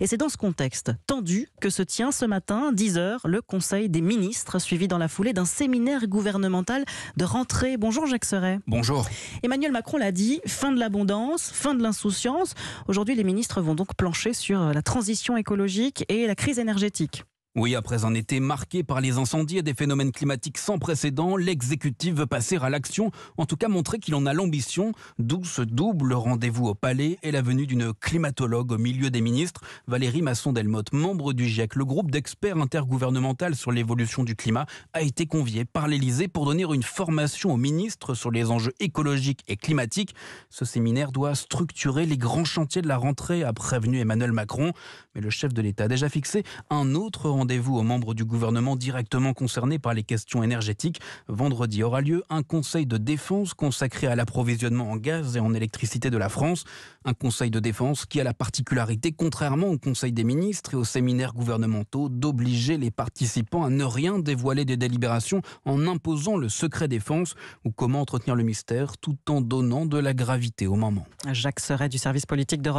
Et c'est dans ce contexte tendu que se tient ce matin, 10h, le Conseil des ministres, suivi dans la foulée d'un séminaire gouvernemental de rentrée. Bonjour Jacques Serret. Bonjour. Emmanuel Macron l'a dit, fin de l'abondance, fin de l'insouciance. Aujourd'hui, les ministres vont donc plancher sur la transition écologique et la crise énergétique. Oui, après un été marqué par les incendies et des phénomènes climatiques sans précédent, l'exécutif veut passer à l'action, en tout cas montrer qu'il en a l'ambition, d'où ce double rendez-vous au palais et la venue d'une climatologue au milieu des ministres, Valérie Masson-Delmotte, membre du GIEC. Le groupe d'experts intergouvernemental sur l'évolution du climat a été convié par l'Elysée pour donner une formation aux ministres sur les enjeux écologiques et climatiques. Ce séminaire doit structurer les grands chantiers de la rentrée, a prévenu Emmanuel Macron. Mais le chef de l'État a déjà fixé un autre rendez-vous rendez-vous aux membres du gouvernement directement concernés par les questions énergétiques. Vendredi aura lieu un conseil de défense consacré à l'approvisionnement en gaz et en électricité de la France. Un conseil de défense qui a la particularité, contrairement au conseil des ministres et aux séminaires gouvernementaux, d'obliger les participants à ne rien dévoiler des délibérations en imposant le secret défense ou comment entretenir le mystère tout en donnant de la gravité au moment. Jacques du service politique